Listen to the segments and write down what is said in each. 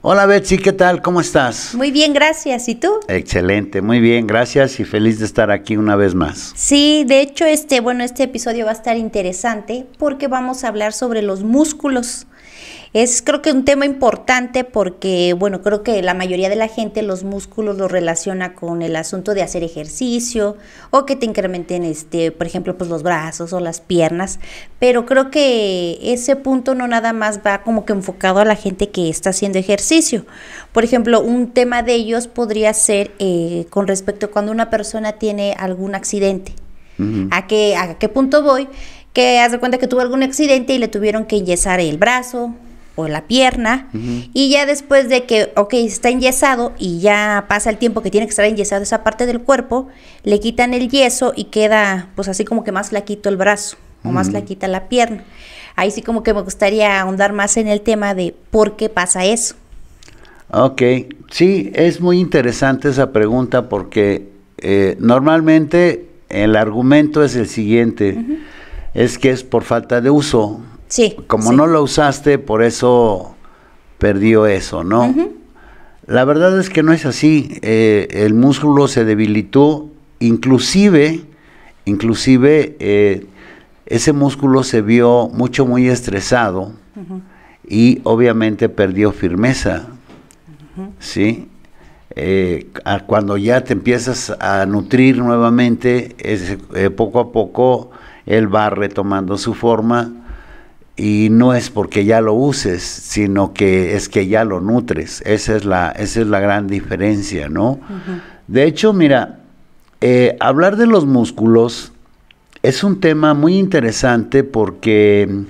Hola Betsy, ¿qué tal? ¿Cómo estás? Muy bien, gracias. ¿Y tú? Excelente, muy bien, gracias y feliz de estar aquí una vez más. Sí, de hecho, este, bueno, este episodio va a estar interesante porque vamos a hablar sobre los músculos. Es creo que un tema importante porque, bueno, creo que la mayoría de la gente los músculos los relaciona con el asunto de hacer ejercicio o que te incrementen, este, por ejemplo, pues los brazos o las piernas. Pero creo que ese punto no nada más va como que enfocado a la gente que está haciendo ejercicio. Por ejemplo, un tema de ellos podría ser eh, con respecto a cuando una persona tiene algún accidente. ¿A, qué, ¿A qué punto voy? Que haz de cuenta que tuvo algún accidente y le tuvieron que yesar el brazo, o la pierna. Y ya después de que, ok, está enyesado y ya pasa el tiempo que tiene que estar enyesado esa parte del cuerpo, le quitan el yeso y queda pues así como que más quito el brazo o más la quita la pierna. Ahí sí como que me gustaría ahondar más en el tema de por qué pasa eso. Ok, sí, es muy interesante esa pregunta porque eh, normalmente el argumento es el siguiente, es que es por falta de uso, como no lo usaste, por eso perdió eso, ¿no? La verdad es que no es así. Eh, el músculo se debilitó, inclusive, inclusive eh, ese músculo se vio mucho muy estresado y obviamente perdió firmeza, ¿sí? Eh, cuando ya te empiezas a nutrir nuevamente, poco a poco él va retomando su forma y no es porque ya lo uses, sino que es que ya lo nutres. Esa es la, esa es la gran diferencia, ¿no? De hecho, mira, eh, hablar de los músculos es un tema muy interesante porque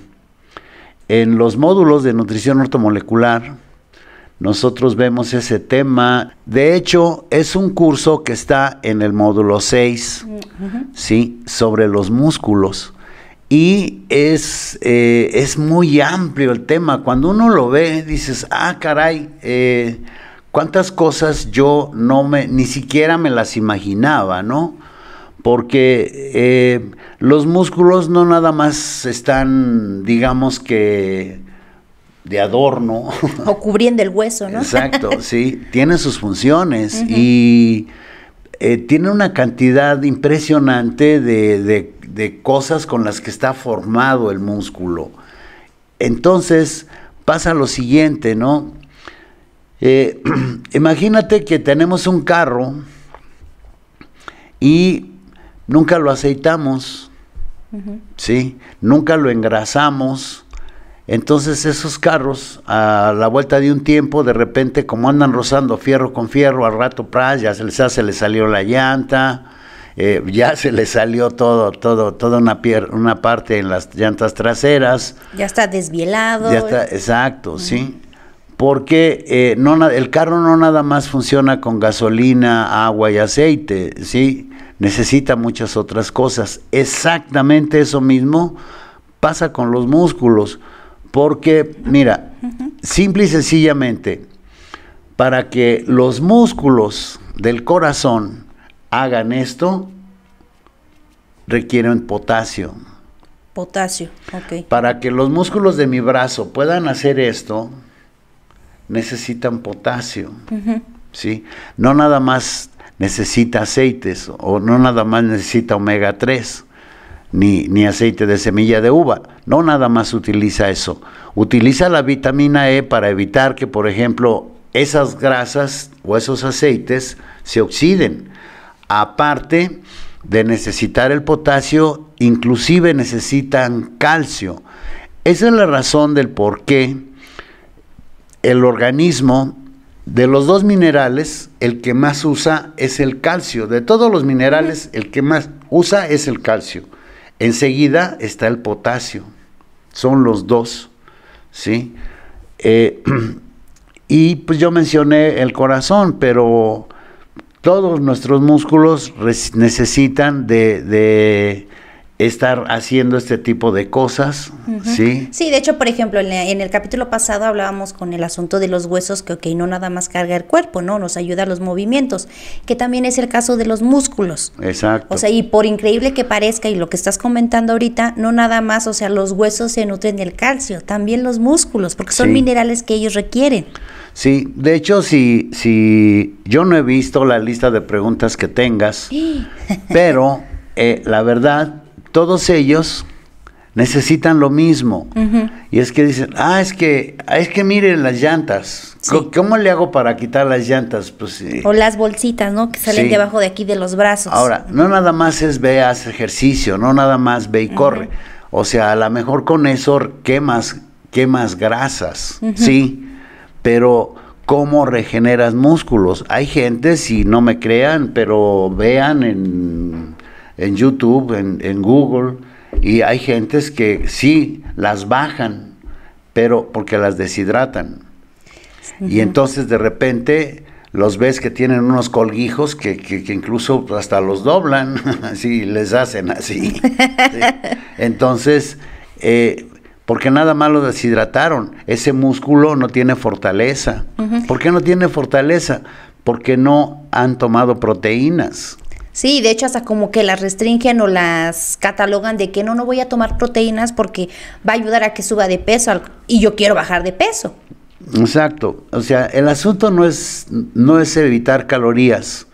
en los módulos de nutrición ortomolecular nosotros vemos ese tema. De hecho, es un curso que está en el módulo 6, mm, ¿sí? Sobre los músculos. Y es, eh, es muy amplio el tema. Cuando uno lo ve, dices, ah, caray, eh, cuántas cosas yo no me, ni siquiera me las imaginaba, ¿no? Porque eh, los músculos no nada más están, digamos que, de adorno. O cubriendo el hueso, ¿no? Exacto, sí, tiene sus funciones y eh, tiene una cantidad impresionante de, cosas con las que está formado el músculo. Entonces pasa lo siguiente, ¿no? Eh, imagínate que tenemos un carro y nunca lo aceitamos, ¿sí? Nunca lo engrasamos, entonces esos carros, a la vuelta de un tiempo, de repente, como andan rozando fierro con fierro, al rato pras, ya se les, se les salió la llanta, eh, ya se les salió todo, todo, toda una pier una parte en las llantas traseras. Ya está desvielado. Ya está, exacto, sí. Porque eh, no, el carro no nada más funciona con gasolina, agua y aceite, sí. Necesita muchas otras cosas. Exactamente eso mismo pasa con los músculos. Porque, mira, simple y sencillamente, para que los músculos del corazón hagan esto, requieren potasio. Potasio, ok. Para que los músculos de mi brazo puedan hacer esto, necesitan potasio. ¿Sí? No nada más necesita aceites o no nada más necesita omega 3 ni, aceite de semilla de uva. No nada más utiliza eso. Utiliza la vitamina E para evitar que, por ejemplo, esas grasas o esos aceites se oxiden. Aparte de necesitar el potasio, inclusive necesitan calcio. Esa es la razón del por qué el organismo de los dos minerales, el que más usa es el calcio. De todos los minerales, el que más usa es el calcio. Enseguida está el potasio, son los dos, ¿sí? Eh, y pues yo mencioné el corazón, pero todos nuestros músculos necesitan de estar haciendo este tipo de cosas, ¿sí? Sí, de hecho, por ejemplo, en, el capítulo pasado hablábamos con el asunto de los huesos, que ok, no nada más carga el cuerpo, ¿no? Nos ayuda a los movimientos, que también es el caso de los músculos. Exacto. O sea, y por increíble que parezca, y lo que estás comentando ahorita, no nada más, o sea, los huesos se nutren del calcio, también los músculos, porque son minerales que ellos requieren. Sí, de hecho, si, si yo no he visto la lista de preguntas que tengas, pero eh, la verdad todos ellos necesitan lo mismo. Y es que dicen, ah, es que, ah, es que miren las llantas. ¿Cómo, le hago para quitar las llantas? Pues, eh, o las bolsitas, ¿no? Que salen debajo de aquí de los brazos. Ahora, no nada más es ve, haz ejercicio, no nada más ve y corre. O sea, a lo mejor con eso quemas, quemas grasas, ¿sí? Pero cómo regeneras músculos. Hay gente, si no me crean, pero vean en en YouTube, en, Google, y hay gentes que sí las bajan, pero porque las deshidratan. Y entonces de repente los ves que tienen unos colguijos que, incluso hasta los doblan, así les hacen así. Entonces, eh, porque nada más los deshidrataron, ese músculo no tiene fortaleza. porque ¿Por qué no tiene fortaleza? Porque no han tomado proteínas. Sí, de hecho hasta como que las restringen o las catalogan de que no, no voy a tomar proteínas porque va a ayudar a que suba de peso y yo quiero bajar de peso. Exacto, o sea, el asunto no es, no es evitar calorías,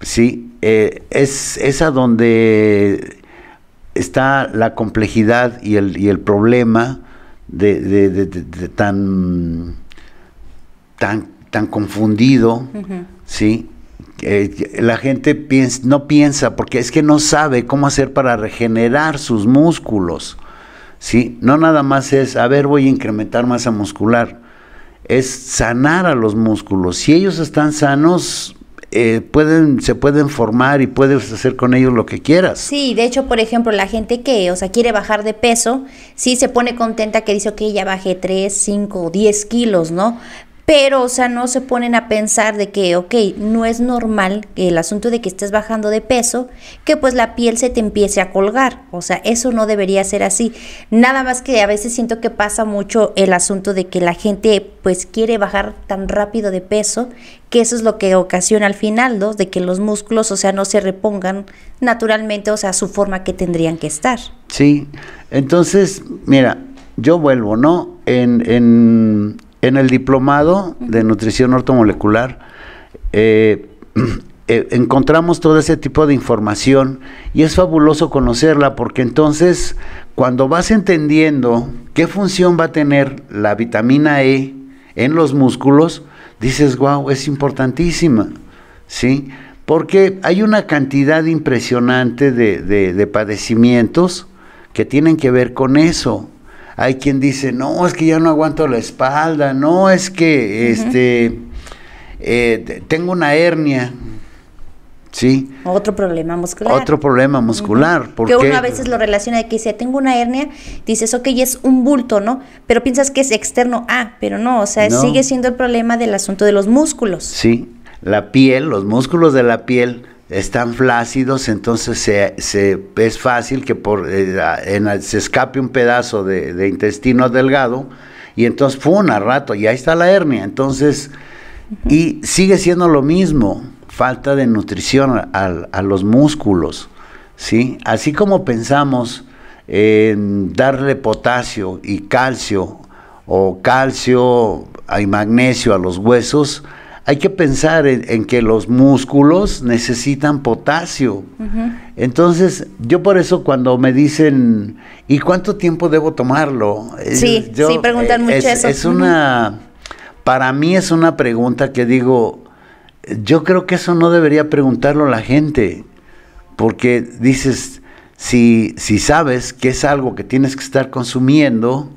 ¿sí? Eh, es, a donde está la complejidad y el, problema de, tan, tan, tan confundido, ¿sí? la gente piensa, no piensa porque es que no sabe cómo hacer para regenerar sus músculos. ¿sí? No nada más es, a ver, voy a incrementar masa muscular. Es sanar a los músculos. Si ellos están sanos, eh, pueden, se pueden formar y puedes hacer con ellos lo que quieras. Sí, de hecho, por ejemplo, la gente que, o sea, quiere bajar de peso, sí se pone contenta que dice, que ya bajé 3, 5 10 kilos, ¿no? pero, o sea, no se ponen a pensar de que, ok, no es normal que el asunto de que estés bajando de peso, que pues la piel se te empiece a colgar, o sea, eso no debería ser así. Nada más que a veces siento que pasa mucho el asunto de que la gente pues quiere bajar tan rápido de peso, que eso es lo que ocasiona al final, ¿no? De que los músculos, o sea, no se repongan naturalmente, o sea, su forma que tendrían que estar. Sí, entonces, mira, yo vuelvo, ¿no? En, en, en el diplomado de nutrición ortomolecular eh, eh, encontramos todo ese tipo de información y es fabuloso conocerla porque entonces cuando vas entendiendo qué función va a tener la vitamina E en los músculos, dices, wow, es importantísima, ¿sí? Porque hay una cantidad impresionante de padecimientos que tienen que ver con eso. Hay quien dice, no, es que ya no aguanto la espalda, no, es que este, eh, tengo una hernia. Sí. Otro problema muscular. Otro problema muscular. porque que uno a veces lo relaciona de que dice, tengo una hernia, dices, ok, es un bulto, ¿no? Pero piensas que es externo. Ah, pero no, o sea, sigue siendo el problema del asunto de los músculos. Sí, la piel, los músculos de la piel están flácidos, entonces se, es fácil que por, eh, se escape un pedazo de, intestino delgado y entonces un rato y ahí está la hernia. Entonces, y sigue siendo lo mismo, falta de nutrición a, los músculos, ¿sí? Así como pensamos en darle potasio y calcio o calcio y magnesio a los huesos, hay que pensar en, que los músculos necesitan potasio. Entonces, yo por eso cuando me dicen, ¿y cuánto tiempo debo tomarlo? Sí, sí, preguntan eh, mucho es, eso. Es una, para mí es una pregunta que digo, yo creo que eso no debería preguntarlo la gente, porque dices, si, si sabes que es algo que tienes que estar consumiendo,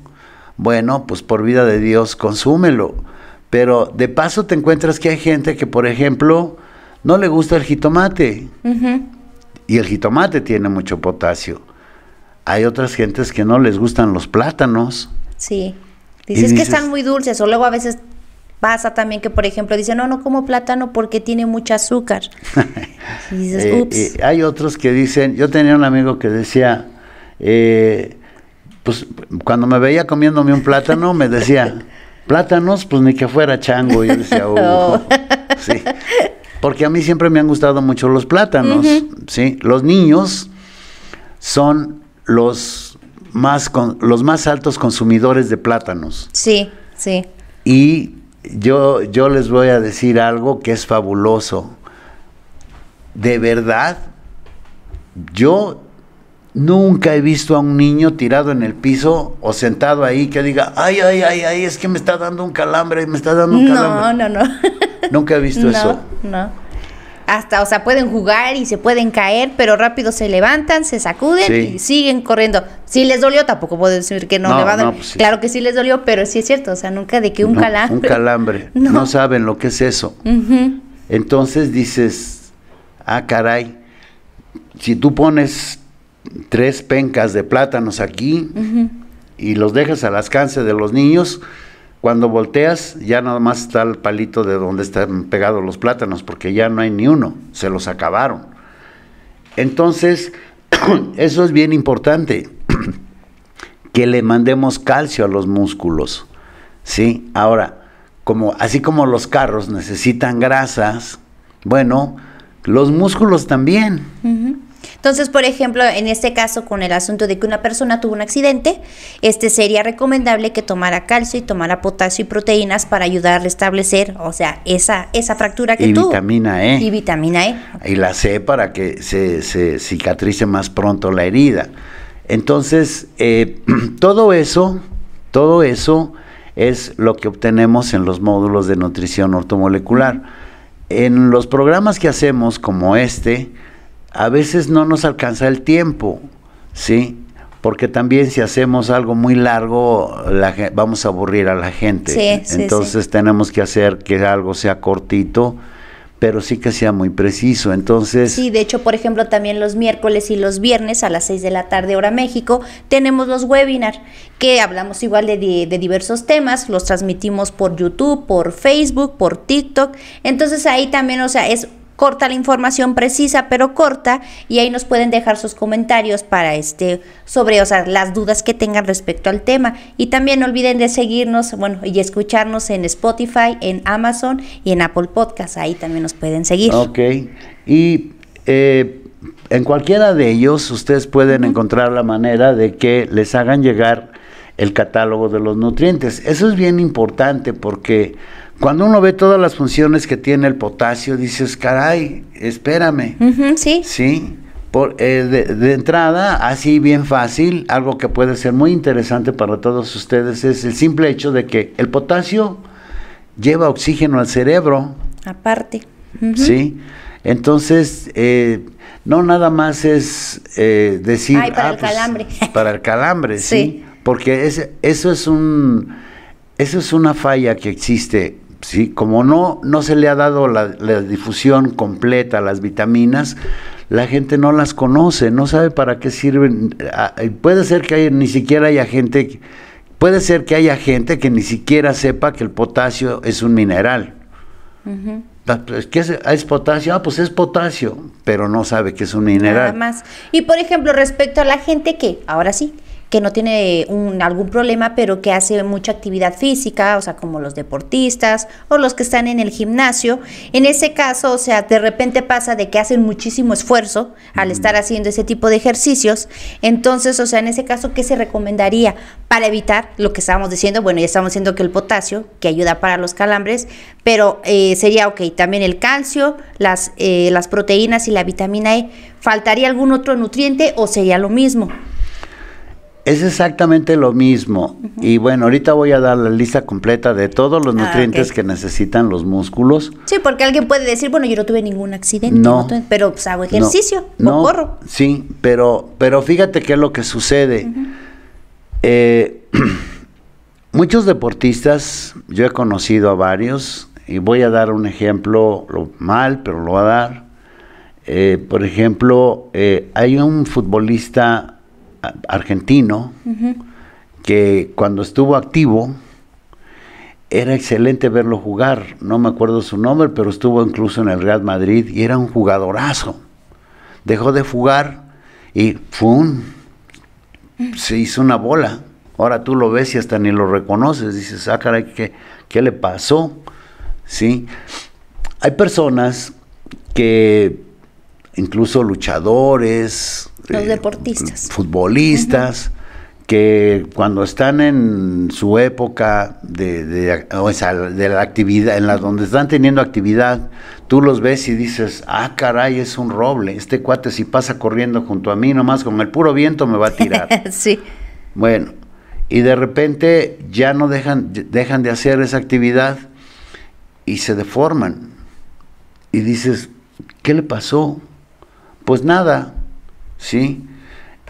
bueno, pues por vida de Dios, consúmelo pero de paso te encuentras que hay gente que, por ejemplo, no le gusta el jitomate. Y el jitomate tiene mucho potasio. Hay otras gentes que no les gustan los plátanos. Sí. Dices, que están muy dulces o luego a veces pasa también que, por ejemplo, dicen, no, no como plátano porque tiene mucho azúcar. y dices, eh, ups. Eh, hay otros que dicen, yo tenía un amigo que decía, eh, pues cuando me veía comiéndome un plátano, me decía, Plátanos, pues ni que fuera chango, yo decía, oh, sí. Porque a mí siempre me han gustado mucho los plátanos, ¿sí? Los niños son los más los más altos consumidores de plátanos. Sí, sí. Y yo, yo les voy a decir algo que es fabuloso. De verdad, yo Nunca he visto a un niño tirado en el piso o sentado ahí que diga, ay, ay, ay, ay, es que me está dando un calambre, me está dando un calambre. No, no, no. Nunca he visto eso. No, Hasta, o sea, pueden jugar y se pueden caer, pero rápido se levantan, se sacuden y siguen corriendo. Si les dolió, tampoco puedo decir que no, le va a pues Claro que sí les dolió, pero sí es cierto, o sea, nunca de que un calambre. Un calambre. No. saben lo que es eso. Entonces dices, ah, caray, si tú pones tres pencas de plátanos aquí y los dejas al alcance de los niños, cuando volteas ya nada más está el palito de donde están pegados los plátanos, porque ya no hay ni uno, se los acabaron. Entonces, eso es bien importante, que le mandemos calcio a los músculos. ¿sí? Ahora, como, así como los carros necesitan grasas, bueno, los músculos también. Entonces, por ejemplo, en este caso con el asunto de que una persona tuvo un accidente, este sería recomendable que tomara calcio y tomara potasio y proteínas para ayudar a restablecer, o sea, esa, esa fractura que tuvo. Y vitamina E. Y vitamina E. Y la C para que se, se cicatrice más pronto la herida. Entonces, eh, todo eso, todo eso es lo que obtenemos en los módulos de nutrición ortomolecular. En los programas que hacemos como este, a veces no nos alcanza el tiempo, ¿sí? Porque también si hacemos algo muy largo, vamos a aburrir a la gente. Sí, Entonces tenemos que hacer que algo sea cortito, pero sí que sea muy preciso. Entonces. Sí, de hecho, por ejemplo, también los miércoles y los viernes a las 6 de la tarde, hora México, tenemos los webinars, que hablamos igual de, diversos temas, los transmitimos por YouTube, por Facebook, por TikTok. Entonces ahí también, o sea, es corta la información precisa pero corta y ahí nos pueden dejar sus comentarios para este sobre o las dudas que tengan respecto al tema y también no olviden de seguirnos bueno y escucharnos en Spotify en Amazon y en Apple Podcast ahí también nos pueden seguir ok y eh, en cualquiera de ellos ustedes pueden encontrar la manera de que les hagan llegar el catálogo de los nutrientes eso es bien importante porque cuando uno ve todas las funciones que tiene el potasio, dices, caray, espérame. sí. Sí. Por, eh, de, entrada, así bien fácil, algo que puede ser muy interesante para todos ustedes es el simple hecho de que el potasio lleva oxígeno al cerebro. Aparte. Sí. Entonces, eh, no nada más es eh, decir... Ay, para ah, el pues, calambre. Para el calambre, sí. Porque eso es un... Eso es una falla que existe sí, como no, no se le ha dado la, difusión completa a las vitaminas, la gente no las conoce, no sabe para qué sirven. Ah, puede ser que ni siquiera haya gente, puede ser que haya gente que ni siquiera sepa que el potasio es un mineral. Ah, pues, ¿Qué es, ah, es, potasio? Ah, pues es potasio, pero no sabe que es un mineral. Nada más. Y por ejemplo, respecto a la gente que, ahora sí, que no tiene un, algún problema, pero que hace mucha actividad física, o sea, como los deportistas o los que están en el gimnasio. En ese caso, o sea, de repente pasa de que hacen muchísimo esfuerzo al estar haciendo ese tipo de ejercicios. Entonces, o sea, en ese caso, ¿qué se recomendaría para evitar lo que estábamos diciendo? Bueno, ya estamos diciendo que el potasio, que ayuda para los calambres, pero eh, sería, ok, también el calcio, las, eh, las proteínas y la vitamina E. ¿Faltaría algún otro nutriente o sería lo mismo? Es exactamente lo mismo. Y bueno, ahorita voy a dar la lista completa de todos los ah, nutrientes que necesitan los músculos. Sí, porque alguien puede decir, bueno, yo no tuve ningún accidente, no, pero pues, hago ejercicio, no, corro. Sí, pero, pero fíjate qué es lo que sucede. Eh, muchos deportistas, yo he conocido a varios, y voy a dar un ejemplo lo, mal, pero lo voy a dar. Eh, por ejemplo, eh, hay un futbolista argentino que cuando estuvo activo era excelente verlo jugar. No me acuerdo su nombre, pero estuvo incluso en el Real Madrid y era un jugadorazo. Dejó de jugar y Se hizo una bola. Ahora tú lo ves y hasta ni lo reconoces. Dices, ah, caray, ¿qué, le pasó? ¿Sí? Hay personas que, incluso luchadores, los eh, deportistas. Futbolistas. que cuando están en su época de, de, o sea, de, la actividad, en la donde están teniendo actividad, tú los ves y dices, ah, caray, es un roble, este cuate si pasa corriendo junto a mí, nomás con el puro viento me va a tirar. sí. Bueno, y de repente ya no dejan, dejan de hacer esa actividad y se deforman. Y dices, ¿qué le pasó? Pues nada, ¿sí?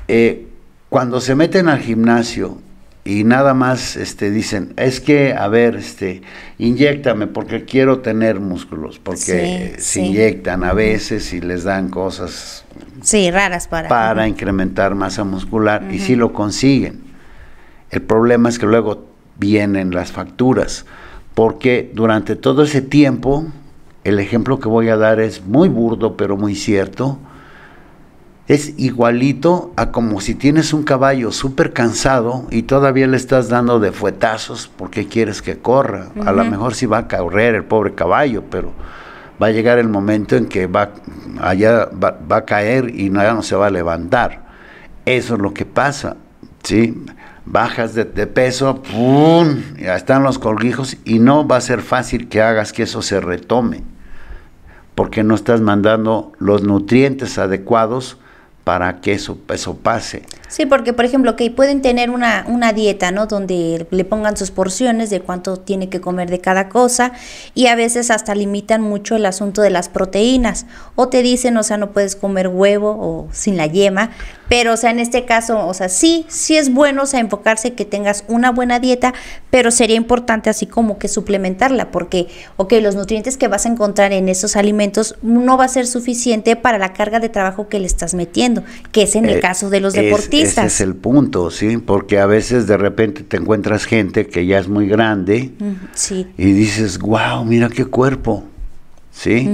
Eh, cuando se meten al gimnasio y nada más este, dicen, es que, a ver, este, inyectame porque quiero tener músculos, porque se inyectan a veces y les dan cosas sí, raras para, incrementar masa muscular y sí lo consiguen. El problema es que luego vienen las facturas, porque durante todo ese tiempo, el ejemplo que voy a dar es muy burdo pero muy cierto, es igualito a como si tienes un caballo súper cansado y todavía le estás dando de fuetazos porque quieres que corra. A lo mejor sí va a correr el pobre caballo, pero va a llegar el momento en que va, allá va, a caer y nada no se va a levantar. Eso es lo que pasa, ¿sí? Bajas de, peso, Ya están los colguijos y no va a ser fácil que hagas que eso se retome porque no estás mandando los nutrientes adecuados para que eso, eso pase. Sí, porque por ejemplo, que pueden tener una, una dieta, ¿no? Donde le pongan sus porciones de cuánto tiene que comer de cada cosa y a veces hasta limitan mucho el asunto de las proteínas o te dicen, o sea, no puedes comer huevo o sin la yema, pero o sea, en este caso, o sea, sí, sí es bueno, o sea, enfocarse que tengas una buena dieta, pero sería importante así como que suplementarla porque, los nutrientes que vas a encontrar en esos alimentos no va a ser suficiente para la carga de trabajo que le estás metiendo, que es en el eh, caso de los deportistas. Ese es el punto, sí, porque a veces de repente te encuentras gente que ya es muy grande y dices, wow, mira qué cuerpo, sí.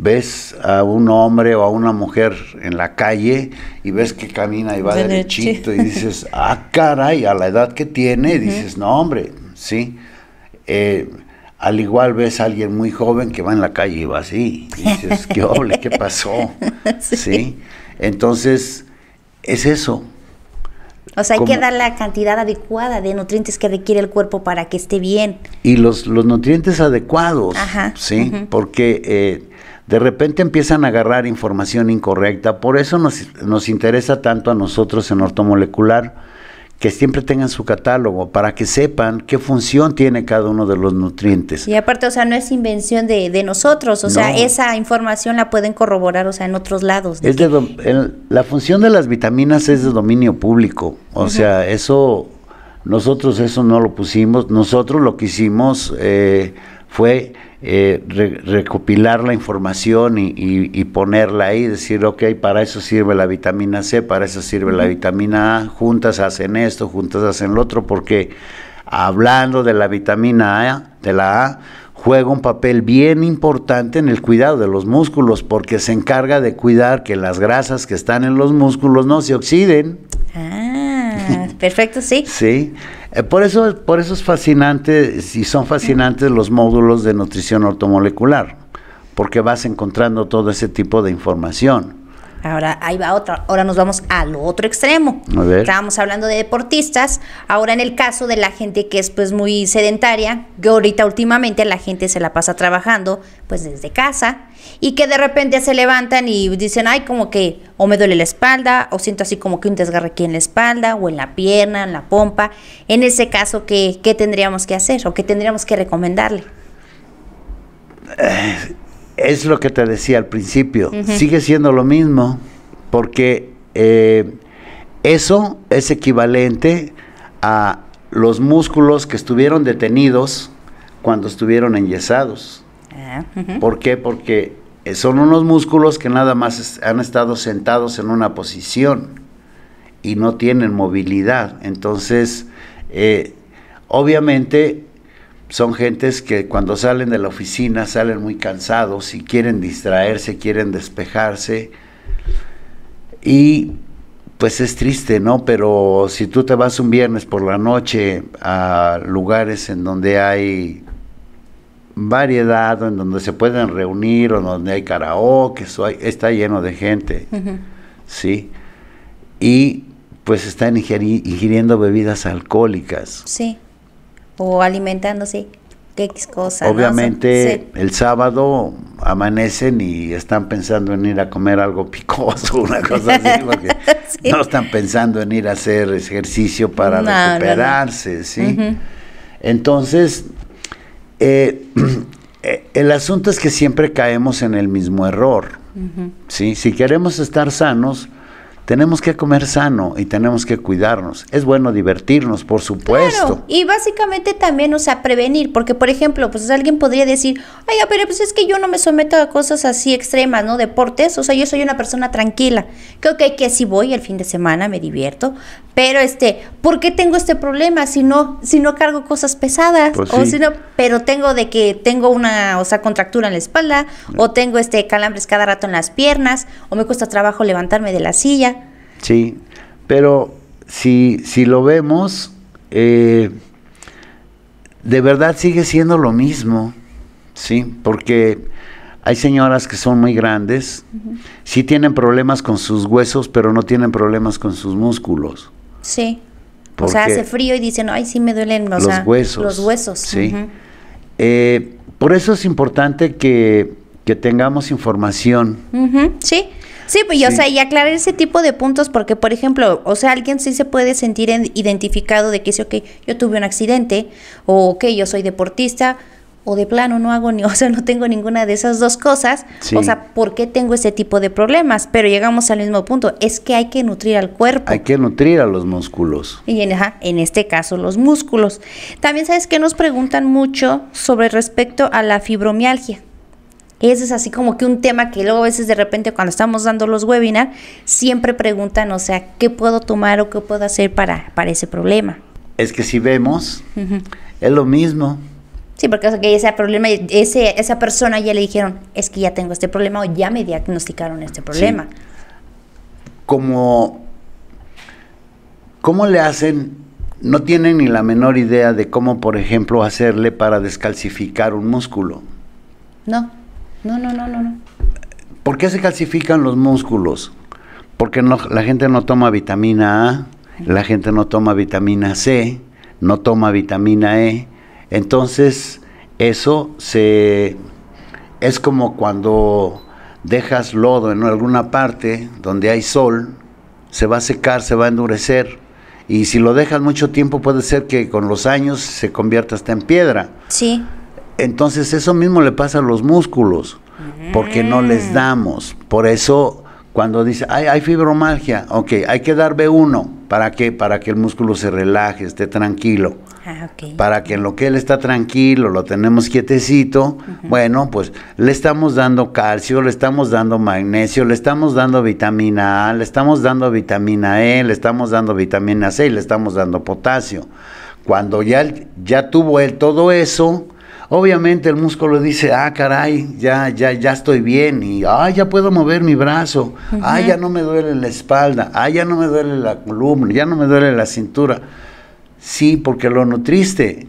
Ves a un hombre o a una mujer en la calle y ves que camina y va de derechito y dices, ah, caray, a la edad que tiene, dices, no, hombre, sí. Eh, al igual ves a alguien muy joven que va en la calle y va así. Y dices, ¿qué hombre, ¿Qué pasó? ¿Sí? Entonces, es eso. O sea, hay que dar la cantidad adecuada de nutrientes que requiere el cuerpo para que esté bien. Y los, los nutrientes adecuados, ¿sí? Porque eh, de repente empiezan a agarrar información incorrecta. Por eso nos, nos interesa tanto a nosotros en ortomolecular que siempre tengan su catálogo para que sepan qué función tiene cada uno de los nutrientes. Y aparte, o sea, no es invención de, nosotros, o sea, esa información la pueden corroborar, o sea, en otros lados. la función de las vitaminas es de dominio público, o sea, eso, nosotros eso no lo pusimos, nosotros lo que hicimos eh, fue eh, recopilar la información y, y, y, ponerla ahí, decir, ok, para eso sirve la vitamina C, para eso sirve la vitamina A, juntas hacen esto, juntas hacen lo otro, porque hablando de la vitamina A, de la A, juega un papel bien importante en el cuidado de los músculos, porque se encarga de cuidar que las grasas que están en los músculos no se oxiden. Ah, perfecto, sí. sí. Eh, por, eso, por eso es fascinante, y son fascinantes los módulos de nutrición ortomolecular, porque vas encontrando todo ese tipo de información. Ahora ahí va otra. Ahora nos vamos al otro extremo. Estábamos hablando de deportistas. Ahora en el caso de la gente que es pues muy sedentaria, que ahorita últimamente la gente se la pasa trabajando pues desde casa y que de repente se levantan y dicen, ay, como que o me duele la espalda o siento así como que un desgarre aquí en la espalda o en la pierna, en la pompa. En ese caso, ¿qué, qué tendríamos que hacer o qué tendríamos que recomendarle? Eh, es lo que te decía al principio, sigue siendo lo mismo, porque eh, eso es equivalente a los músculos que estuvieron detenidos cuando estuvieron enyesados. Ah, ¿Por qué? Porque son unos músculos que nada más han estado sentados en una posición y no tienen movilidad. Entonces, eh, obviamente son gentes que cuando salen de la oficina salen muy cansados y quieren distraerse, quieren despejarse. Y pues es triste, ¿no? Pero si tú te vas un viernes por la noche a lugares en donde hay variedad, en donde se pueden reunir, o donde hay karaoke, eso está lleno de gente, ¿sí? Y pues están ingiriendo bebidas alcohólicas. Sí o alimentándose ¿qué cosa. Obviamente el sábado amanecen y están pensando en ir a comer algo picoso, una cosa así, porque no están pensando en ir a hacer ejercicio para recuperarse, ¿sí? Entonces, eh, eh, el asunto es que siempre caemos en el mismo error, ¿sí? Si queremos estar sanos, tenemos que comer sano y tenemos que cuidarnos. Es bueno divertirnos, por supuesto. y básicamente también, o sea, prevenir, porque por ejemplo, pues alguien podría decir, ay, pero pues es que yo no me someto a cosas así extremas, ¿no? Deportes, o sea, yo soy una persona tranquila. Creo que, que si voy el fin de semana me divierto, pero este, ¿por qué tengo este problema si no, si no cargo cosas pesadas? Pues o pero tengo de que tengo una, o contractura en la espalda, o tengo este calambres cada rato en las piernas, o me cuesta trabajo levantarme de la silla. Sí, pero si, si lo vemos, eh, de verdad sigue siendo lo mismo, ¿sí? Porque hay señoras que son muy grandes, sí tienen problemas con sus huesos, pero no tienen problemas con sus músculos. Sí. o sea, hace frío y dicen, ay, sí me duelen los, huesos. Los huesos. Eh, por eso es importante que, tengamos información. Sí. Sí, pues, yo o sea, y aclarar ese tipo de puntos, porque, por ejemplo, o sea, alguien sí se puede sentir identificado de que dice, ok, yo tuve un accidente, o ok, yo soy deportista, o de plano no hago ni, o sea, no tengo ninguna de esas dos cosas, o sea, ¿por qué tengo ese tipo de problemas? Pero llegamos al mismo punto, es que hay que nutrir al cuerpo. Hay que nutrir a los músculos. Y en, en este caso, los músculos. También sabes que nos preguntan mucho sobre respecto a la fibromialgia. Ese es así como que un tema que luego a veces de repente cuando estamos dando los webinars, siempre preguntan, o sea, ¿qué puedo tomar o qué puedo hacer para, para ese problema? Es que si vemos, es lo mismo. Sí, porque que ese problema, esa persona ya le dijeron, es que ya tengo este problema o ya me diagnosticaron este problema. Como, ¿Cómo le hacen? No tienen ni la menor idea de cómo, por ejemplo, hacerle para descalcificar un músculo. No, no, no, no, no. ¿Por qué se calcifican los músculos? Porque la gente no toma vitamina A, la gente no toma vitamina C, no toma vitamina E entonces, eso se es como cuando dejas lodo en alguna parte donde hay sol, se va a secar, se va a endurecer. Y si lo dejas mucho tiempo, puede ser que con los años se convierta hasta en piedra. Sí. Entonces, eso mismo le pasa a los músculos, porque no les mm. damos. Por eso cuando dice, hay fibromalgia, ok, hay que dar B1. ¿Para qué? Para que el músculo se relaje, esté tranquilo. Ah, Para que en lo que él está tranquilo, lo tenemos quietecito, bueno, pues le estamos dando calcio, le estamos dando magnesio, le estamos dando vitamina A, le estamos dando vitamina E, le estamos dando vitamina C y le estamos dando potasio. Cuando ya, ya tuvo él todo eso, Obviamente el músculo dice, ah, caray, ya, ya, ya estoy bien, y ah, ya puedo mover mi brazo, ah, ya no me duele la espalda, ah, ya no me duele la columna, ya no me duele la cintura. Sí, porque lo nutriste.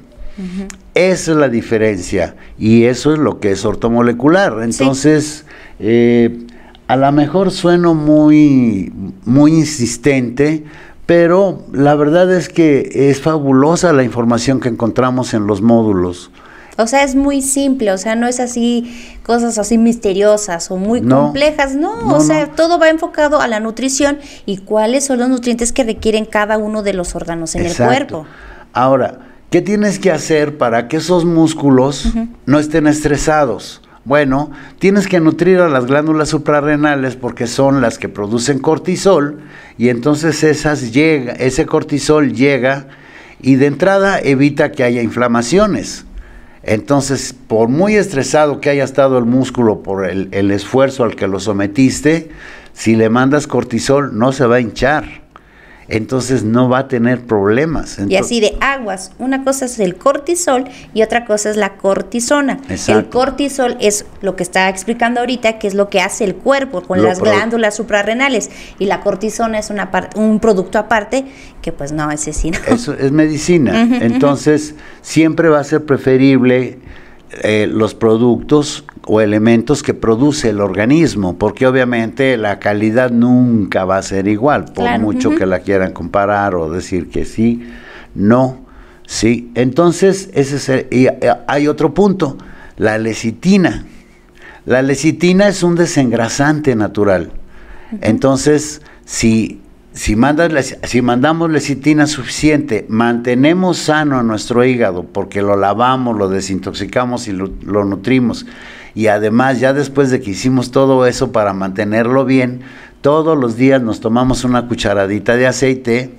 Esa es la diferencia, y eso es lo que es ortomolecular. Entonces, eh, a lo mejor sueno muy, muy insistente, pero la verdad es que es fabulosa la información que encontramos en los módulos. O sea, es muy simple, o sea, no es así cosas así misteriosas o muy complejas, no, o sea, todo va enfocado a la nutrición y cuáles son los nutrientes que requieren cada uno de los órganos en el cuerpo. Ahora, ¿qué tienes que hacer para que esos músculos no estén estresados? Bueno, tienes que nutrir a las glándulas suprarrenales porque son las que producen cortisol y entonces esas llega, ese cortisol llega y de entrada evita que haya inflamaciones. Entonces, por muy estresado que haya estado el músculo por el, esfuerzo al que lo sometiste, si le mandas cortisol no se va a hinchar entonces no va a tener problemas. y así de aguas, una cosa es el cortisol y otra cosa es la cortisona. El cortisol es lo que está explicando ahorita, que es lo que hace el cuerpo con las glándulas suprarrenales y la cortisona es una un producto aparte que pues no, ese sí Eso es medicina. entonces siempre va a ser preferible eh, los productos o elementos que produce el organismo, porque obviamente la calidad nunca va a ser igual, por mucho que la quieran comparar o decir que sí, no, sí. Entonces, ese y eh, hay otro punto, la lecitina. La lecitina es un desengrasante natural. Entonces, si si, mandas, si, mandamos lecitina suficiente, mantenemos sano a nuestro hígado porque lo lavamos, lo desintoxicamos y lo, nutrimos y además ya después de que hicimos todo eso para mantenerlo bien, todos los días nos tomamos una cucharadita de aceite.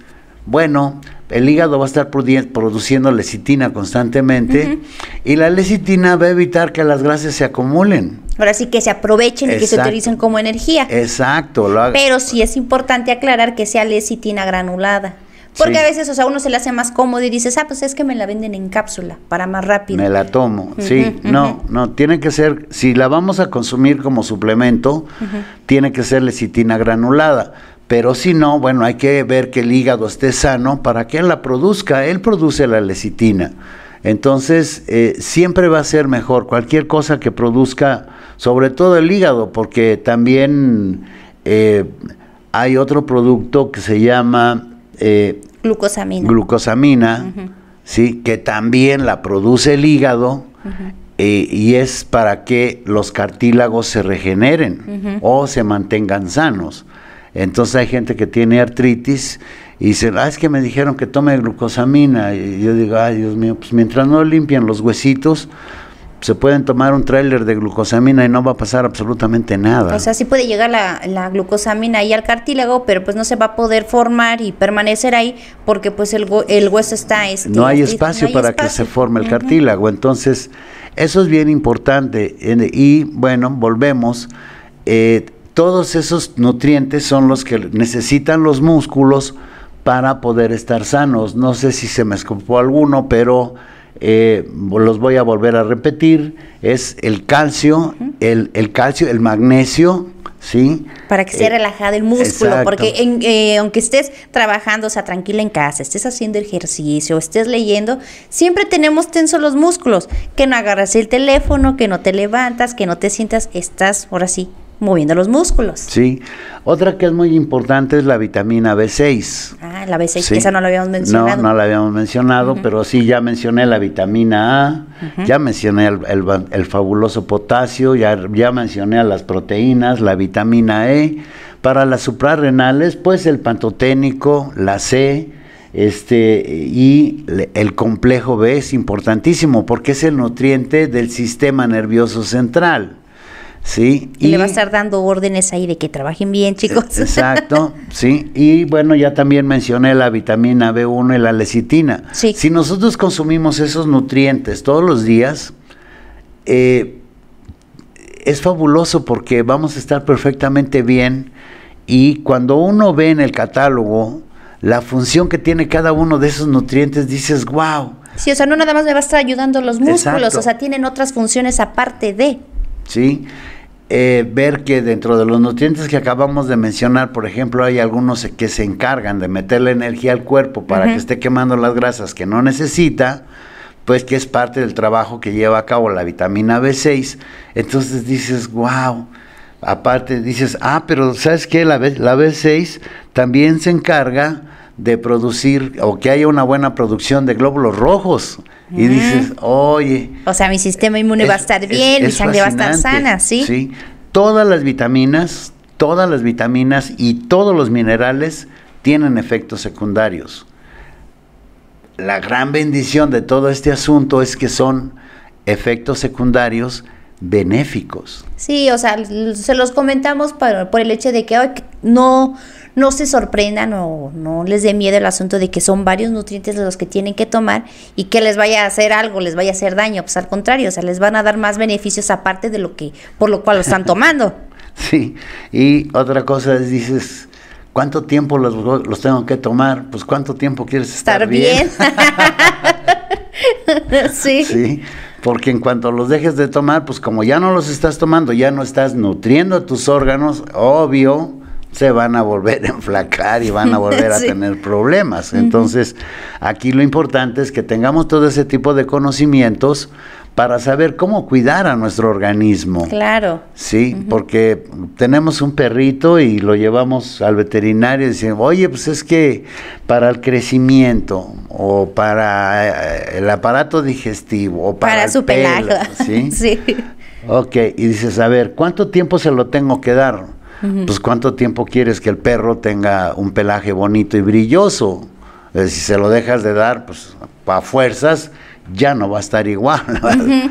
Bueno, el hígado va a estar produciendo lecitina constantemente y la lecitina va a evitar que las grasas se acumulen. Ahora sí que se aprovechen y que se utilicen como energía. Exacto. Pero sí es importante aclarar que sea lecitina granulada. Porque a veces, o sea, uno se le hace más cómodo y dices, ah, pues es que me la venden en cápsula para más rápido. Me la tomo, sí. No, no, tiene que ser, si la vamos a consumir como suplemento, tiene que ser lecitina granulada. Pero si no, bueno, hay que ver que el hígado esté sano para que él la produzca. Él produce la lecitina. Entonces, eh, siempre va a ser mejor cualquier cosa que produzca, sobre todo el hígado, porque también eh, hay otro producto que se llama eh, glucosamina, glucosamina ¿sí? que también la produce el hígado eh, y es para que los cartílagos se regeneren o se mantengan sanos. Entonces hay gente que tiene artritis y dice, ah, es que me dijeron que tome glucosamina. Y yo digo, ay Dios mío, pues mientras no limpian los huesitos, se pueden tomar un tráiler de glucosamina y no va a pasar absolutamente nada. O sea, sí puede llegar la, glucosamina ahí al cartílago, pero pues no se va a poder formar y permanecer ahí porque pues el, hueso está... Este, no hay este, espacio para que se forme el cartílago, entonces eso es bien importante y bueno, volvemos. Eh, todos esos nutrientes son los que necesitan los músculos para poder estar sanos. No sé si se me escapó alguno, pero eh, los voy a volver a repetir, es el calcio, el, el, calcio, el magnesio, ¿sí? Para que sea eh, relajado el músculo, porque eh, aunque estés trabajando, o sea, tranquila en casa, estés haciendo ejercicio, estés leyendo, siempre tenemos tensos los músculos, que no agarras el teléfono, que no te levantas, que no te sientas, estás ahora sí moviendo los músculos. Sí, otra que es muy importante es la vitamina B6 la B6, esa no la habíamos mencionado. No, no la habíamos mencionado, pero sí ya mencioné la vitamina A, ya mencioné el, fabuloso potasio, ya, ya mencioné a las proteínas, la vitamina E. Para las suprarrenales, pues el pantoténico, la C, este y el complejo B es importantísimo porque es el nutriente del sistema nervioso central. ¿sí? Y, le va a estar dando órdenes ahí de que trabajen bien, e-, chicos. Exacto, sí. Y bueno, ya también mencioné la vitamina B1 y la lecitina. Sí. Si nosotros consumimos esos nutrientes todos los días, eh, es fabuloso porque vamos a estar perfectamente bien. Y cuando uno ve en el catálogo la función que tiene cada uno de esos nutrientes, dices, wow. Sí, o sea, no nada más me va a estar ayudando los músculos, o sea, tienen otras funciones aparte de. ¿sí? Eh, ver que dentro de los nutrientes que acabamos de mencionar, por ejemplo, hay algunos que se encargan de meter la energía al cuerpo para que esté quemando las grasas que no necesita, pues que es parte del trabajo que lleva a cabo la vitamina B6. Entonces dices, wow, aparte dices, ah, pero ¿sabes qué? La, B, la B6 también se encarga de producir o que haya una buena producción de glóbulos rojos. Y dices, oye. O sea, mi sistema inmune va a estar bien, mi sangre va a estar sana, ¿sí? Sí. Todas las vitaminas, todas las vitaminas y todos los minerales tienen efectos secundarios. La gran bendición de todo este asunto es que son efectos secundarios benéficos. Sí, o sea, se los comentamos por, el hecho de que hoy no no se sorprendan o no les dé miedo el asunto de que son varios nutrientes los que tienen que tomar y que les vaya a hacer algo, les vaya a hacer daño. Pues al contrario, o sea, les van a dar más beneficios aparte de lo que, por lo cual lo están tomando. Sí, y otra cosa es, dices, ¿cuánto tiempo los, tengo que tomar? Pues ¿cuánto tiempo quieres estar, estar bien? sí. Sí, porque en cuanto los dejes de tomar, pues como ya no los estás tomando, ya no estás nutriendo tus órganos, obvio, se van a volver a enflacar y van a volver a tener problemas. Entonces, aquí lo importante es que tengamos todo ese tipo de conocimientos para saber cómo cuidar a nuestro organismo. Claro. Sí, porque tenemos un perrito y lo llevamos al veterinario y dicen, oye, pues es que para el crecimiento o para eh, el aparato digestivo o para, su pelaje. ¿sí? sí. Ok, y dices, a ver, ¿cuánto tiempo se lo tengo que dar? Pues cuánto tiempo quieres que el perro tenga un pelaje bonito y brilloso. si se lo dejas de dar, pues a fuerzas ya no va a estar igual.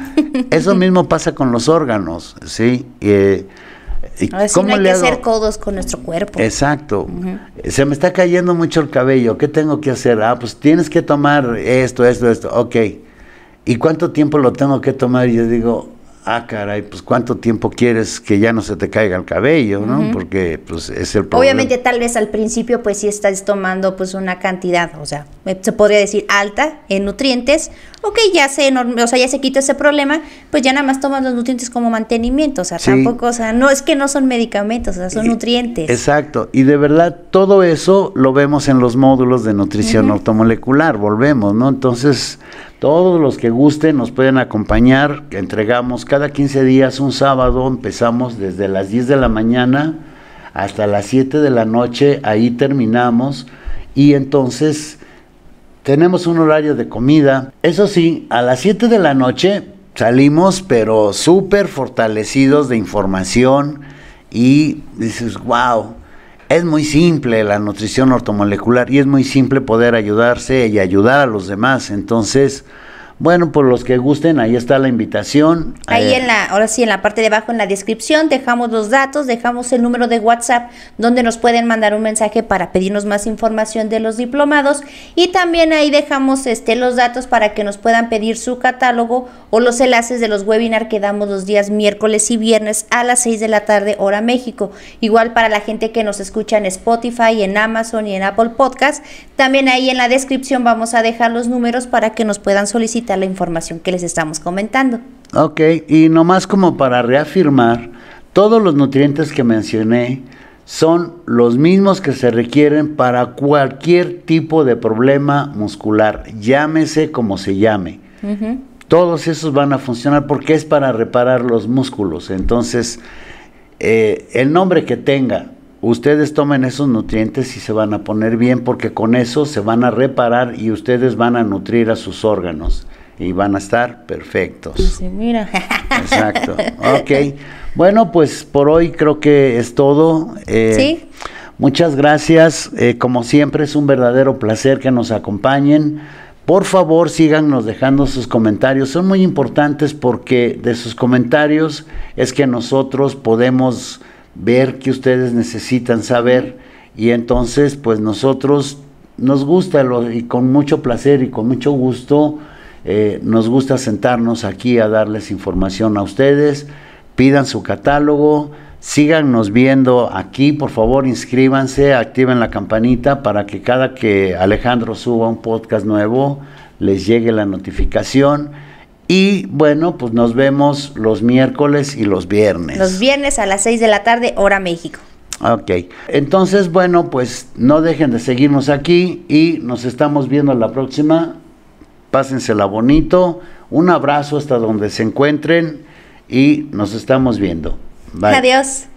Eso mismo pasa con los órganos, ¿sí? Eh, hay hacer codos con nuestro cuerpo. Exacto. Se me está cayendo mucho el cabello. ¿Qué tengo que hacer? Ah, pues tienes que tomar esto, esto, esto. Ok. ¿Y cuánto tiempo lo tengo que tomar? Yo digo, ah, caray, pues cuánto tiempo quieres que ya no se te caiga el cabello, ¿no? Porque pues es el problema. Obviamente tal vez al principio pues si estás tomando pues una cantidad, o sea, eh, se podría decir alta en nutrientes, ok, ya se, o sea, ya se quita ese problema, pues ya nada más tomas los nutrientes como mantenimiento, o sea, tampoco, o sea, no es que no son medicamentos, o sea, son nutrientes. Exacto, y de verdad todo eso lo vemos en los módulos de nutrición automolecular, volvemos, ¿no? Entonces todos los que gusten nos pueden acompañar, entregamos cada 15 días un sábado, empezamos desde las 10 de la mañana hasta las 7 de la noche, ahí terminamos y entonces tenemos un horario de comida. Eso sí, a las 7 de la noche salimos pero súper fortalecidos de información y dices, wow, es muy simple la nutrición ortomolecular y es muy simple poder ayudarse y ayudar a los demás. Entonces, bueno, por los que gusten, ahí está la invitación. Ahí eh, en la, ahora sí, en la parte de abajo, en la descripción, dejamos los datos, dejamos el número de WhatsApp donde nos pueden mandar un mensaje para pedirnos más información de los diplomados y también ahí dejamos este, los datos para que nos puedan pedir su catálogo o los enlaces de los webinars que damos los días miércoles y viernes a las 6 de la tarde, hora México. Igual para la gente que nos escucha en Spotify, en Amazon y en Apple Podcast, también ahí en la descripción vamos a dejar los números para que nos puedan solicitar la información que les estamos comentando. Ok, y nomás como para reafirmar, todos los nutrientes que mencioné son los mismos que se requieren para cualquier tipo de problema muscular, llámese como se llame. Todos esos van a funcionar porque es para reparar los músculos. Entonces, eh, el nombre que tenga, ustedes tomen esos nutrientes y se van a poner bien porque con eso se van a reparar y ustedes van a nutrir a sus órganos y van a estar perfectos. sí mira. Exacto. Ok. Bueno, pues por hoy creo que es todo. Eh, sí. Muchas gracias. Eh, como siempre, es un verdadero placer que nos acompañen. Por favor, síganos dejando sus comentarios. Son muy importantes porque de sus comentarios es que nosotros podemos ver que ustedes necesitan saber. Y entonces, pues nosotros nos gusta lo, y con mucho placer y con mucho gusto eh, nos gusta sentarnos aquí a darles información a ustedes. Pidan su catálogo, síganos viendo aquí, por favor, inscríbanse, activen la campanita para que cada que Alejandro suba un podcast nuevo les llegue la notificación. Y bueno, pues nos vemos los miércoles y los viernes. Los viernes a las 6 de la tarde, hora México. Ok, entonces bueno, pues no dejen de seguirnos aquí y nos estamos viendo la próxima. Pásensela bonito. Un abrazo hasta donde se encuentren y nos estamos viendo. Adiós.